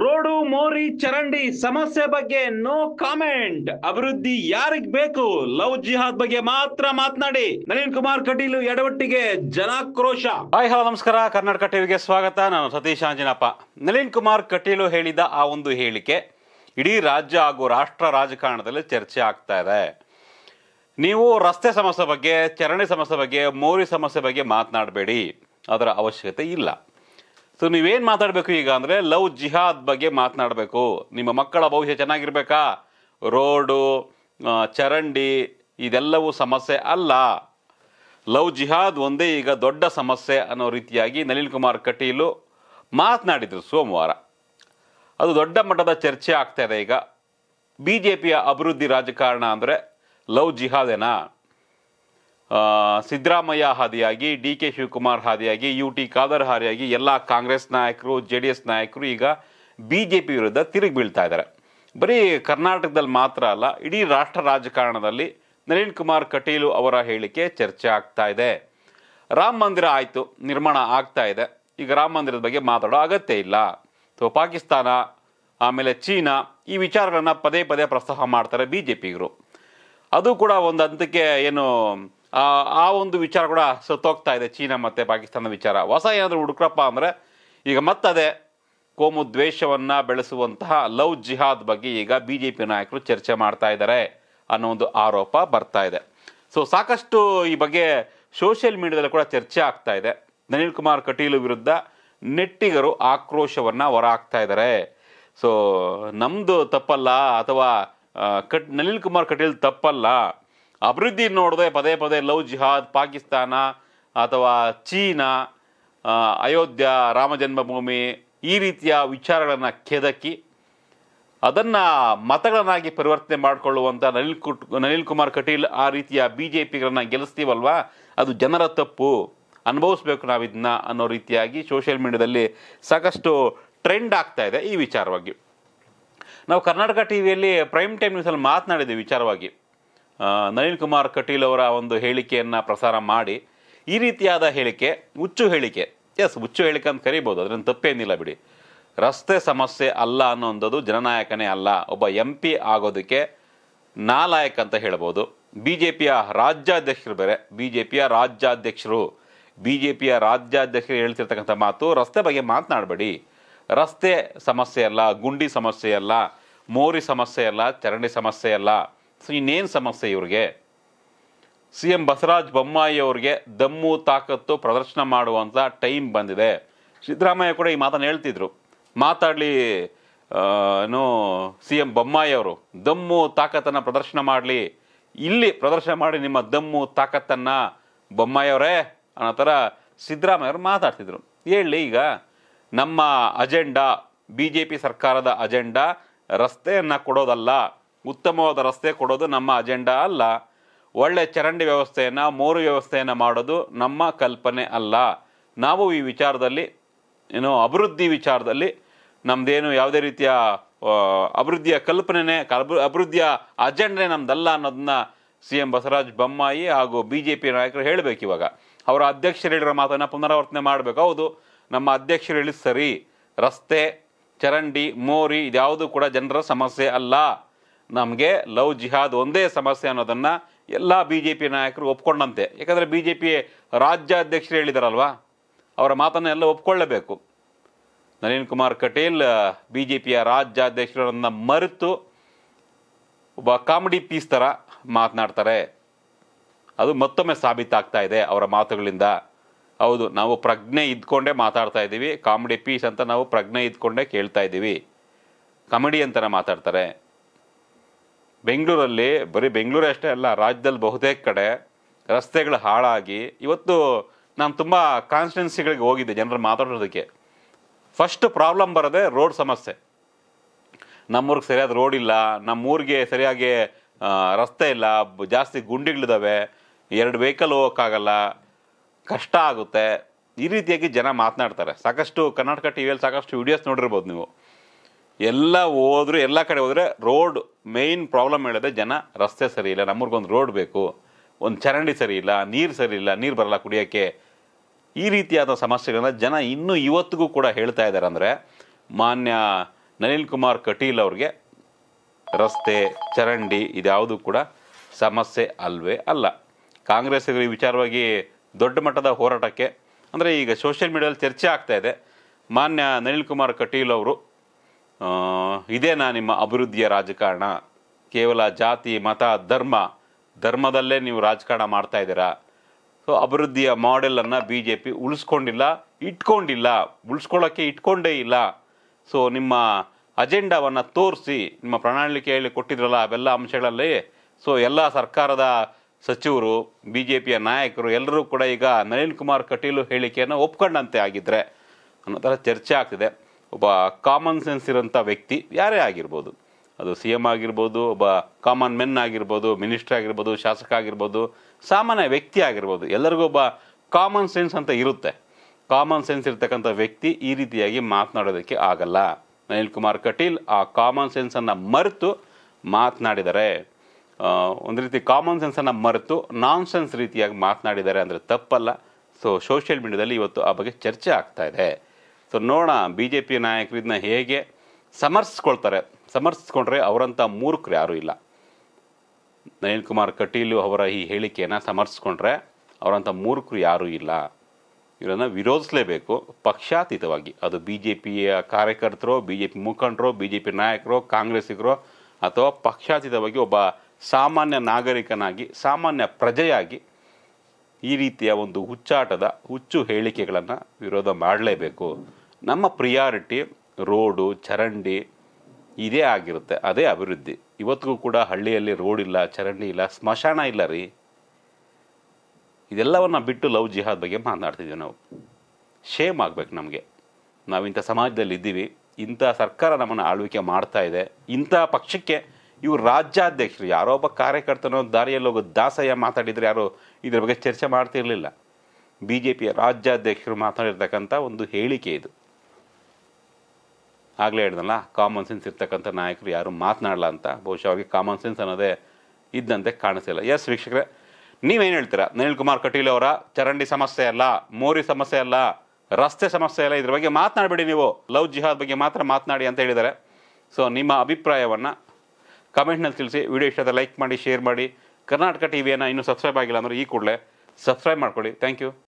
road ಮೋರಿ ಚರಂಡಿ ಸಮಸ್ಯೆ ಬಗ್ಗೆ ನೋ ಕಾಮೆಂಟ್ ಅಭಿವೃದ್ಧಿ ಯಾರಿಗ್ ಬೇಕು ಲವ್ ಜಿಹಾದ್ ಬಗ್ಗೆ ಮಾತ್ರ ಮಾತನಾಡಿ ನಳಿನ್ ಕುಮಾರ್ ಕಟೀಲು ಎಡವಟ್ಟಿಗೆ ಜನಾಕ್ರೋಶ ಹಾಯ್ ಹಲೋ ನಮಸ್ಕಾರ ಕರ್ನಾಟಕ ಟಿವಿಗೆ ಸ್ವಾಗತ ನಾನು ಸತೀಶ್ ಆಂಜನಪ್ಪ ನಳಿನ್ ಕುಮಾರ್ ಕಟೀಲು ಹೇಳಿದ ಆ ಒಂದು ಹೇಳಿಕೆ ಇಡೀ ರಾಜ್ಯ ಹಾಗೂ ರಾಷ್ಟ್ರ ರಾಜಕಾರಣದಲ್ಲಿ ಚರ್ಚೆ ಆಗ್ತಾ ಇದೆ ನೀವು ರಸ್ತೆ ಸಮಸ್ಯೆ ಬಗ್ಗೆ ಚರಂಡಿ ಸಮಸ್ಯೆ ಬಗ್ಗೆ ಮೋರಿ ಸಮಸ್ಯೆ ಬಗ್ಗೆ ಮಾತನಾಡಬೇಡಿ ಅದರ ಅವಶ್ಯಕತೆ ಇಲ್ಲ ಸೊ ನೀವೇನು ಮಾತಾಡಬೇಕು ಈಗ ಅಂದರೆ ಲವ್ ಜಿಹಾದ್ ಬಗ್ಗೆ ಮಾತನಾಡಬೇಕು ನಿಮ್ಮ ಮಕ್ಕಳ ಭವಿಷ್ಯ ಚೆನ್ನಾಗಿರ್ಬೇಕಾ ರೋಡು ಚರಂಡಿ ಇದೆಲ್ಲವೂ ಸಮಸ್ಯೆ ಅಲ್ಲ ಲವ್ ಜಿಹಾದ್ ಒಂದೇ ಈಗ ದೊಡ್ಡ ಸಮಸ್ಯೆ ಅನ್ನೋ ರೀತಿಯಾಗಿ ನಳಿನ್ ಕುಮಾರ್ ಕಟೀಲು ಮಾತನಾಡಿದರು ಸೋಮವಾರ ಅದು ದೊಡ್ಡ ಮಟ್ಟದ ಚರ್ಚೆ ಆಗ್ತಾಯಿದೆ ಈಗ ಬಿ ಜೆ ಪಿಯ ಅಭಿವೃದ್ಧಿ ರಾಜಕಾರಣ ಅಂದರೆ ಲವ್ ಜಿಹಾದೇನಾ ಸಿದ್ದರಾಮಯ್ಯ ಹಾದಿಯಾಗಿ ಡಿ ಕೆ ಶಿವಕುಮಾರ್ ಹಾದಿಯಾಗಿ ಯು ಟಿ ಖಾದರ್ ಹಾದಿಯಾಗಿ ಎಲ್ಲ ಕಾಂಗ್ರೆಸ್ ನಾಯಕರು ಜೆ ಡಿ ಎಸ್ ನಾಯಕರು ಈಗ ಬಿ ಜೆ ಪಿ ವಿರುದ್ಧ ತಿರುಗಿ ಬೀಳ್ತಾ ಇದ್ದಾರೆ ಬರೀ ಕರ್ನಾಟಕದಲ್ಲಿ ಮಾತ್ರ ಅಲ್ಲ ಇಡೀ ರಾಷ್ಟ್ರ ರಾಜಕಾರಣದಲ್ಲಿ ನಳಿನ್ ಕುಮಾರ್ ಕಟೀಲು ಅವರ ಹೇಳಿಕೆ ಚರ್ಚೆ ಆಗ್ತಾ ಇದೆ ರಾಮ ಮಂದಿರ ಆಯಿತು ನಿರ್ಮಾಣ ಆಗ್ತಾ ಇದೆ ಈಗ ರಾಮ ಮಂದಿರದ ಬಗ್ಗೆ ಮಾತಾಡೋ ಅಗತ್ಯ ಇಲ್ಲ ಸೊ ಪಾಕಿಸ್ತಾನ ಆಮೇಲೆ ಚೀನಾ ಈ ವಿಚಾರಗಳನ್ನು ಪದೇ ಪದೇ ಪ್ರಸ್ತಾಪ ಮಾಡ್ತಾರೆ ಬಿ ಜೆ ಪಿಗರು ಅದು ಕೂಡ ಒಂದು ಹಂತಕ್ಕೆ ಏನು ಆ ಒಂದು ವಿಚಾರ ಕೂಡ ಸತ್ತೋಗ್ತಾ ಇದೆ ಚೀನಾ ಮತ್ತು ಪಾಕಿಸ್ತಾನದ ವಿಚಾರ ಹೊಸ ಏನಾದರೂ ಹುಡುಕ್ರಪ್ಪ ಅಂದರೆ ಈಗ ಮತ್ತದೇ ಕೋಮು ದ್ವೇಷವನ್ನು ಬೆಳೆಸುವಂತಹ ಲವ್ ಜಿಹಾದ್ ಬಗ್ಗೆ ಈಗ ಬಿ ಜೆ ಪಿ ನಾಯಕರು ಚರ್ಚೆ ಮಾಡ್ತಾ ಇದ್ದಾರೆ ಅನ್ನೋ ಒಂದು ಆರೋಪ ಬರ್ತಾ ಇದೆ ಸೊ ಸಾಕಷ್ಟು ಈ ಬಗ್ಗೆ ಸೋಷಿಯಲ್ ಮೀಡಿಯಾದಲ್ಲಿ ಕೂಡ ಚರ್ಚೆ ಆಗ್ತಾ ಇದೆ ನಳಿನ್ ಕುಮಾರ್ ಕಟೀಲು ವಿರುದ್ಧ ನೆಟ್ಟಿಗರು ಆಕ್ರೋಶವನ್ನು ಹೊರಹಾಕ್ತಾ ಇದ್ದಾರೆ ಸೊ ನಮ್ಮದು ತಪ್ಪಲ್ಲ ಅಥವಾ ಕಟ್ ನಳಿನ್ ಕುಮಾರ್ ಕಟೀಲ್ ತಪ್ಪಲ್ಲ ಅಭಿವೃದ್ಧಿ ನೋಡದೆ ಪದೇ ಪದೇ ಲವ್ ಜಿಹಾದ್ ಪಾಕಿಸ್ತಾನ ಅಥವಾ ಚೀನಾ ಅಯೋಧ್ಯ ರಾಮ ಜನ್ಮಭೂಮಿ ಈ ರೀತಿಯ ವಿಚಾರಗಳನ್ನು ಕೆದಕಿ ಅದನ್ನು ಮತಗಳನ್ನಾಗಿ ಪರಿವರ್ತನೆ ಮಾಡಿಕೊಳ್ಳುವಂಥ ನಳಿನ್ ಕುಟ್ ನಳಿನ್ ಕುಮಾರ್ ಕಟೀಲ್ ಆ ರೀತಿಯ ಬಿ ಜೆ ಪಿಗಳನ್ನ ಗೆಲ್ಲಿಸ್ತೀವಲ್ವಾ ಅದು ಜನರ ತಪ್ಪು ಅನುಭವಿಸ್ಬೇಕು ನಾವು ಇದನ್ನ ಅನ್ನೋ ರೀತಿಯಾಗಿ ಸೋಷಿಯಲ್ ಮೀಡಿಯಾದಲ್ಲಿ ಸಾಕಷ್ಟು ಟ್ರೆಂಡ್ ಆಗ್ತಾ ಇದೆ ಈ ವಿಚಾರವಾಗಿ ನಾವು ಕರ್ನಾಟಕ ಟಿ ವಿಯಲ್ಲಿ ಪ್ರೈಮ್ ಟೈಮ್ ನ್ಯೂಸಲ್ಲಿ ಮಾತನಾಡಿದ್ದೀವಿ ವಿಚಾರವಾಗಿ ನಳಿನ್ ಕುಮಾರ್ ಕಟೀಲ್ ಅವರ ಒಂದು ಹೇಳಿಕೆಯನ್ನು ಪ್ರಸಾರ ಮಾಡಿ ಈ ರೀತಿಯಾದ ಹೇಳಿಕೆ ಹುಚ್ಚು ಹೇಳಿಕೆ ಎಸ್ ಹುಚ್ಚು ಹೇಳಿಕೆ ಅಂತ ಕರಿಬೋದು ಅದರಿಂದ ತಪ್ಪೇನಿಲ್ಲ ಬಿಡಿ ರಸ್ತೆ ಸಮಸ್ಯೆ ಅಲ್ಲ ಅನ್ನೋಂಥದ್ದು ಜನನಾಯಕನೇ ಅಲ್ಲ ಒಬ್ಬ ಎಂ ಪಿ ಆಗೋದಕ್ಕೆ ನಾಲಾಯಕ ಅಂತ ಹೇಳ್ಬೋದು ಬಿ ಜೆ ಪಿಯ ರಾಜ್ಯಾಧ್ಯಕ್ಷರು ಬೇರೆ ಬಿ ಜೆ ಪಿಯ ರಾಜ್ಯಾಧ್ಯಕ್ಷರು ಬಿ ಜೆ ಪಿಯ ರಾಜ್ಯಾಧ್ಯಕ್ಷರು ಹೇಳ್ತಿರ್ತಕ್ಕಂಥ ಮಾತು ರಸ್ತೆ ಬಗ್ಗೆ ಮಾತನಾಡಬೇಡಿ ರಸ್ತೆ ಸಮಸ್ಯೆ ಅಲ್ಲ ಗುಂಡಿ ಸಮಸ್ಯೆ ಅಲ್ಲ ಮೋರಿ ಸಮಸ್ಯೆ ಅಲ್ಲ ಚರಂಡಿ ಸಮಸ್ಯೆ ಅಲ್ಲ ಸೊ ಇನ್ನೇನು ಸಮಸ್ಯೆ ಇವ್ರಿಗೆ ಸಿ ಎಂ ಬಸವರಾಜ್ ಬೊಮ್ಮಾಯಿ ಅವ್ರಿಗೆ ದಮ್ಮು ತಾಕತ್ತು ಪ್ರದರ್ಶನ ಮಾಡುವಂಥ ಟೈಮ್ ಬಂದಿದೆ ಸಿದ್ದರಾಮಯ್ಯ ಕೂಡ ಈ ಮಾತನ್ನು ಹೇಳ್ತಿದ್ರು ಮಾತಾಡಲಿ ಏನು ಸಿ ಎಂ ಬೊಮ್ಮಾಯಿ ಅವರು ದಮ್ಮು ತಾಕತ್ತನ್ನು ಪ್ರದರ್ಶನ ಮಾಡಲಿ ಇಲ್ಲಿ ಪ್ರದರ್ಶನ ಮಾಡಿ ನಿಮ್ಮ ದಮ್ಮು ತಾಕತ್ತನ್ನು ಬೊಮ್ಮಾಯಿಯವರೇ ಅವರೇ ಅನ್ನೋ ಥರ ಸಿದ್ದರಾಮಯ್ಯವರು ಮಾತಾಡ್ತಿದ್ರು ಹೇಳಿ ಈಗ ನಮ್ಮ ಅಜೆಂಡಾ ಬಿ ಜೆ ಪಿ ಸರ್ಕಾರದ ಅಜೆಂಡಾ ರಸ್ತೆಯನ್ನು ಕೊಡೋದಲ್ಲ ಉತ್ತಮವಾದ ರಸ್ತೆ ಕೊಡೋದು ನಮ್ಮ ಅಜೆಂಡಾ ಅಲ್ಲ ಒಳ್ಳೆ ಚರಂಡಿ ವ್ಯವಸ್ಥೆಯನ್ನು ಮೋರು ವ್ಯವಸ್ಥೆಯನ್ನು ಮಾಡೋದು ನಮ್ಮ ಕಲ್ಪನೆ ಅಲ್ಲ ನಾವು ಈ ವಿಚಾರದಲ್ಲಿ ಏನು ಅಭಿವೃದ್ಧಿ ವಿಚಾರದಲ್ಲಿ ನಮ್ಮದೇನು ಯಾವುದೇ ರೀತಿಯ ಅಭಿವೃದ್ಧಿಯ ಕಲ್ಪನೆ ಅಭಿವೃದ್ಧಿಯ ಅಜೆಂಡೆ ನಮ್ದಲ್ಲ ಅನ್ನೋದನ್ನ ಸಿ ಎಂ ಬಸವರಾಜ ಬೊಮ್ಮಾಯಿ ಹಾಗೂ ಬಿ ಜೆ ಪಿ ನಾಯಕರು ಹೇಳಬೇಕು ಇವಾಗ ಅವರ ಅಧ್ಯಕ್ಷರು ಹೇಳಿರೋ ಮಾತನ್ನು ಪುನರಾವರ್ತನೆ ಮಾಡಬೇಕು ಹೌದು ನಮ್ಮ ಅಧ್ಯಕ್ಷರು ಹೇಳಿದ ಸರಿ ರಸ್ತೆ ಚರಂಡಿ ಮೋರಿ ಇದ್ಯಾವುದು ಕೂಡ ಜನರ ಸಮಸ್ಯೆ ಅಲ್ಲ ನಮಗೆ ಲವ್ ಜಿಹಾದ್ ಒಂದೇ ಸಮಸ್ಯೆ ಅನ್ನೋದನ್ನು ಎಲ್ಲ ಬಿ ಜೆ ಪಿ ನಾಯಕರು ಒಪ್ಕೊಂಡಂತೆ ಯಾಕಂದರೆ ಬಿ ಜೆ ಪಿ ರಾಜ್ಯಾಧ್ಯಕ್ಷರು ಹೇಳಿದಾರಲ್ವಾ ಅವರ ಮಾತನ್ನು ಎಲ್ಲ ಒಪ್ಕೊಳ್ಳಬೇಕು ನಳಿನ್ ಕುಮಾರ್ ಕಟೀಲ್ ಬಿ ಜೆ ಪಿಯ ರಾಜ್ಯಾಧ್ಯಕ್ಷರನ್ನು ಮರೆತು ಒಬ್ಬ ಕಾಮಿಡಿ ಪೀಸ್ ಥರ ಮಾತನಾಡ್ತಾರೆ ಅದು ಮತ್ತೊಮ್ಮೆ ಸಾಬೀತಾಗ್ತಾ ಇದೆ ಅವರ ಮಾತುಗಳಿಂದ ಹೌದು ನಾವು ಪ್ರಜ್ಞೆ ಇದ್ಕೊಂಡೇ ಮಾತಾಡ್ತಾ ಇದ್ದೀವಿ ಕಾಮಿಡಿ ಪೀಸ್ ಅಂತ ನಾವು ಪ್ರಜ್ಞೆ ಇದ್ಕೊಂಡೇ ಕೇಳ್ತಾ ಇದ್ದೀವಿ ಕಾಮಿಡಿ ಅಂತಲೇ ಮಾತಾಡ್ತಾರೆ ಬೆಂಗಳೂರಲ್ಲಿ ಬರೀ ಬೆಂಗಳೂರು ಅಷ್ಟೇ ಅಲ್ಲ ರಾಜ್ಯದಲ್ಲಿ ಬಹುತೇಕ ಕಡೆ ರಸ್ತೆಗಳು ಹಾಳಾಗಿ ಇವತ್ತು ನಾನು ತುಂಬ ಕಾನ್ಸ್ಟಿಟ್ಯೂನ್ಸಿಗಳಿಗೆ ಹೋಗಿದ್ದೆ ಜನರು ಮಾತಾಡೋದಕ್ಕೆ ಫಸ್ಟ್ ಪ್ರಾಬ್ಲಮ್ ಬರೋದೇ ರೋಡ್ ಸಮಸ್ಯೆ ನಮ್ಮೂರಿಗೆ ಸರಿಯಾದ ರೋಡ್ ಇಲ್ಲ ನಮ್ಮೂರಿಗೆ ಸರಿಯಾಗಿ ರಸ್ತೆ ಇಲ್ಲ ಜಾಸ್ತಿ ಗುಂಡಿಗಳಿದ್ದಾವೆ ಎರಡು ವೆಹಿಕಲ್ ಹೋಗೋಕ್ಕಾಗಲ್ಲ ಕಷ್ಟ ಆಗುತ್ತೆ ಈ ರೀತಿಯಾಗಿ ಜನ ಮಾತನಾಡ್ತಾರೆ ಸಾಕಷ್ಟು ಕರ್ನಾಟಕ ಟಿ ವಿಯಲ್ಲಿ ಸಾಕಷ್ಟು ವಿಡಿಯೋಸ್ ನೋಡಿರ್ಬೋದು ನೀವು ಎಲ್ಲ ಹೋದ್ರು ಎಲ್ಲ ಕಡೆ ಹೋದರೆ ರೋಡ್ ಮೇಯ್ನ್ ಪ್ರಾಬ್ಲಮ್ ಹೇಳಿದ್ರೆ ಜನ ರಸ್ತೆ ಸರಿ ಇಲ್ಲ ನಮ್ಮೂರ್ಗೊಂದು ರೋಡ್ ಬೇಕು ಒಂದು ಚರಂಡಿ ಸರಿ ಇಲ್ಲ ನೀರು ಸರಿ ಇಲ್ಲ ನೀರು ಬರಲ್ಲ ಕುಡಿಯೋಕ್ಕೆ ಈ ರೀತಿಯಾದ ಸಮಸ್ಯೆಗಳನ್ನ ಜನ ಇನ್ನೂ ಇವತ್ತಿಗೂ ಕೂಡ ಹೇಳ್ತಾ ಇದ್ದಾರೆ ಅಂದರೆ ಮಾನ್ಯ ನಳಿನ್ ಕುಮಾರ್ ಕಟೀಲ್ ಅವ್ರಿಗೆ ರಸ್ತೆ ಚರಂಡಿ ಇದ್ಯಾವುದು ಕೂಡ ಸಮಸ್ಯೆ ಅಲ್ವೇ ಅಲ್ಲ ಕಾಂಗ್ರೆಸ್ ಈ ವಿಚಾರವಾಗಿ ದೊಡ್ಡ ಮಟ್ಟದ ಹೋರಾಟಕ್ಕೆ ಅಂದರೆ ಈಗ ಸೋಷಿಯಲ್ ಮೀಡಿಯಾದಲ್ಲಿ ಚರ್ಚೆ ಆಗ್ತಾ ಇದೆ ಮಾನ್ಯ ನಳಿನ್ ಕುಮಾರ್ ಕಟೀಲ್ ಅವರು ಇದೇನಾ ನಿಮ್ಮ ಅಭಿವೃದ್ಧಿಯ ರಾಜಕಾರಣ ಕೇವಲ ಜಾತಿ ಮತ ಧರ್ಮ ಧರ್ಮದಲ್ಲೇ ನೀವು ರಾಜಕಾರಣ ಮಾಡ್ತಾ ಇದ್ದೀರಾ ಸೊ ಅಭಿವೃದ್ಧಿಯ ಮಾಡೆಲನ್ನು ಬಿ ಜೆ ಪಿ ಉಳಿಸ್ಕೊಂಡಿಲ್ಲ ಇಟ್ಕೊಂಡಿಲ್ಲ ಉಳಿಸ್ಕೊಳ್ಳೋಕ್ಕೆ ಇಟ್ಕೊಂಡೇ ಇಲ್ಲ ಸೊ ನಿಮ್ಮ ಅಜೆಂಡಾವನ್ನು ತೋರಿಸಿ ನಿಮ್ಮ ಪ್ರಣಾಳಿಕೆ ಹೇಳಿ ಕೊಟ್ಟಿದ್ರಲ್ಲ ಅವೆಲ್ಲ ಅಂಶಗಳಲ್ಲಿ ಸೊ ಎಲ್ಲ ಸರ್ಕಾರದ ಸಚಿವರು ಬಿ ಜೆ ಪಿಯ ನಾಯಕರು ಎಲ್ಲರೂ ಕೂಡ ಈಗ ನಳಿನ್ ಕುಮಾರ್ ಕಟೀಲು ಹೇಳಿಕೆಯನ್ನು ಒಪ್ಕೊಂಡಂತೆ ಆಗಿದ್ದರೆ ಅನ್ನೋ ಥರ ಚರ್ಚೆ ಆಗ್ತಿದೆ ಒಬ್ಬ ಕಾಮನ್ ಸೆನ್ಸ್ ಇರೋಂಥ ವ್ಯಕ್ತಿ ಯಾರೇ ಆಗಿರ್ಬೋದು ಅದು ಸಿ ಎಮ್ ಆಗಿರ್ಬೋದು ಒಬ್ಬ ಕಾಮನ್ ಮೆನ್ ಆಗಿರ್ಬೋದು ಮಿನಿಸ್ಟ್ರ್ ಆಗಿರ್ಬೋದು ಶಾಸಕ ಆಗಿರ್ಬೋದು ಸಾಮಾನ್ಯ ವ್ಯಕ್ತಿ ಆಗಿರ್ಬೋದು ಎಲ್ಲರಿಗೂ ಒಬ್ಬ ಕಾಮನ್ ಸೆನ್ಸ್ ಅಂತ ಇರುತ್ತೆ ಕಾಮನ್ ಸೆನ್ಸ್ ಇರ್ತಕ್ಕಂಥ ವ್ಯಕ್ತಿ ಈ ರೀತಿಯಾಗಿ ಮಾತನಾಡೋದಕ್ಕೆ ಆಗಲ್ಲ ಅನಿಲ್ ಕುಮಾರ್ ಕಟೀಲ್ ಆ ಕಾಮನ್ ಸೆನ್ಸನ್ನು ಮರೆತು ಮಾತನಾಡಿದರೆ ಒಂದು ರೀತಿ ಕಾಮನ್ ಸೆನ್ಸನ್ನು ಮರೆತು ನಾನ್ ಸೆನ್ಸ್ ರೀತಿಯಾಗಿ ಮಾತನಾಡಿದ್ದಾರೆ ಅಂದರೆ ತಪ್ಪಲ್ಲ ಸೊ ಸೋಷಿಯಲ್ ಮೀಡಿಯಾದಲ್ಲಿ ಇವತ್ತು ಆ ಬಗ್ಗೆ ಚರ್ಚೆ ಆಗ್ತಾ ಇದೆ ಸೊ ನೋಡೋಣ ಬಿ ಜೆ ಪಿ ನಾಯಕರಿದ್ದನ್ನ ಹೇಗೆ ಸಮರ್ಸ್ಕೊಳ್ತಾರೆ ಸಮರ್ಸ್ಕೊಂಡ್ರೆ ಅವರಂಥ ಮೂರ್ಖರು ಯಾರೂ ಇಲ್ಲ ನಳಿನ್ ಕುಮಾರ್ ಕಟೀಲು ಅವರ ಈ ಹೇಳಿಕೆಯನ್ನು ಸಮರ್ಸ್ಕೊಂಡ್ರೆ ಅವರಂಥ ಮೂರ್ಖರು ಯಾರೂ ಇಲ್ಲ ಇವರನ್ನು ವಿರೋಧಿಸಲೇಬೇಕು ಪಕ್ಷಾತೀತವಾಗಿ ಅದು ಬಿ ಜೆ ಪಿಯ ಕಾರ್ಯಕರ್ತರು ಬಿ ಜೆ ಪಿ ಮುಖಂಡರು ಬಿ ಜೆ ಪಿ ನಾಯಕರು ಕಾಂಗ್ರೆಸ್ಸಿಗರು ಅಥವಾ ಪಕ್ಷಾತೀತವಾಗಿ ಒಬ್ಬ ಸಾಮಾನ್ಯ ನಾಗರಿಕನಾಗಿ ಸಾಮಾನ್ಯ ಪ್ರಜೆಯಾಗಿ ಈ ರೀತಿಯ ಒಂದು ಹುಚ್ಚಾಟದ ಹುಚ್ಚು ಹೇಳಿಕೆಗಳನ್ನು ವಿರೋಧ ಮಾಡಲೇಬೇಕು ನಮ್ಮ ಪ್ರಿಯಾರಿಟಿ ರೋಡು ಚರಂಡಿ ಇದೇ ಆಗಿರುತ್ತೆ ಅದೇ ಅಭಿವೃದ್ಧಿ ಇವತ್ತಿಗೂ ಕೂಡ ಹಳ್ಳಿಯಲ್ಲಿ ರೋಡ್ ಇಲ್ಲ ಚರಂಡಿ ಇಲ್ಲ ಸ್ಮಶಾನ ಇಲ್ಲ ರೀ ಇದೆಲ್ಲವನ್ನು ಬಿಟ್ಟು ಲವ್ ಜಿಹಾದ್ ಬಗ್ಗೆ ಮಾತನಾಡ್ತಿದ್ದೀವಿ ನಾವು ಶೇಮ್ ಆಗಬೇಕು ನಮಗೆ ನಾವು ಇಂಥ ಸಮಾಜದಲ್ಲಿ ಇದ್ದೀವಿ ಇಂಥ ಸರ್ಕಾರ ನಮ್ಮನ್ನು ಆಳ್ವಿಕೆ ಮಾಡ್ತಾ ಇದೆ ಇಂಥ ಪಕ್ಷಕ್ಕೆ ಇವರು ರಾಜ್ಯಾಧ್ಯಕ್ಷರು ಯಾರೋ ಒಬ್ಬ ಕಾರ್ಯಕರ್ತನೋ ದಾರಿಯಲ್ಲಿ ಹೋಗೋ ದಾಸಯ್ಯ ಮಾತಾಡಿದರೆ ಯಾರೋ ಇದ್ರ ಬಗ್ಗೆ ಚರ್ಚೆ ಮಾಡ್ತಿರಲಿಲ್ಲ ಬಿ ಜೆ ಪಿಯ ರಾಜ್ಯಾಧ್ಯಕ್ಷರು ಮಾತಾಡಿರ್ತಕ್ಕಂಥ ಒಂದು ಹೇಳಿಕೆ ಇದು ಆಗಲೇ ಹೇಳ್ದಲ್ಲ ಕಾಮನ್ ಸೆನ್ಸ್ ಇರ್ತಕ್ಕಂಥ ನಾಯಕರು ಯಾರು ಮಾತನಾಡಲ್ಲ ಅಂತ ಬಹುಶಃ ಕಾಮನ್ ಸೆನ್ಸ್ ಅನ್ನೋದೇ ಇದ್ದಂತೆ ಕಾಣಿಸಿಲ್ಲ ಎಸ್ ವೀಕ್ಷಕರೇ ನೀವೇನು ಹೇಳ್ತೀರಾ ನನಿಲ್ ಕುಮಾರ್ ಕಟೀಲ್ ಅವರ ಚರಂಡಿ ಸಮಸ್ಯೆ ಅಲ್ಲ ಮೋರಿ ಸಮಸ್ಯೆ ಅಲ್ಲ ರಸ್ತೆ ಸಮಸ್ಯೆ ಅಲ್ಲ ಇದ್ರ ಬಗ್ಗೆ ಮಾತನಾಡಬೇಡಿ ನೀವು ಲವ್ ಜಿಹಾದ್ ಬಗ್ಗೆ ಮಾತ್ರ ಮಾತನಾಡಿ ಅಂತ ಹೇಳಿದ್ದಾರೆ ಸೊ ನಿಮ್ಮ ಅಭಿಪ್ರಾಯವನ್ನು ಕಮೆಂಟ್ನಲ್ಲಿ ತಿಳಿಸಿ ವಿಡಿಯೋ ಇಷ್ಟ ಲೈಕ್ ಮಾಡಿ ಶೇರ್ ಮಾಡಿ ಕರ್ನಾಟಕ ಟಿ ವಿಯನ್ನು ಇನ್ನೂ ಸಬ್ಸ್ಕ್ರೈಬ್ ಆಗಿಲ್ಲ ಅಂದರೆ ಈ ಕೂಡಲೇ ಸಬ್ಸ್ಕ್ರೈಬ್ ಮಾಡ್ಕೊಳ್ಳಿ ಥ್ಯಾಂಕ್ ಯು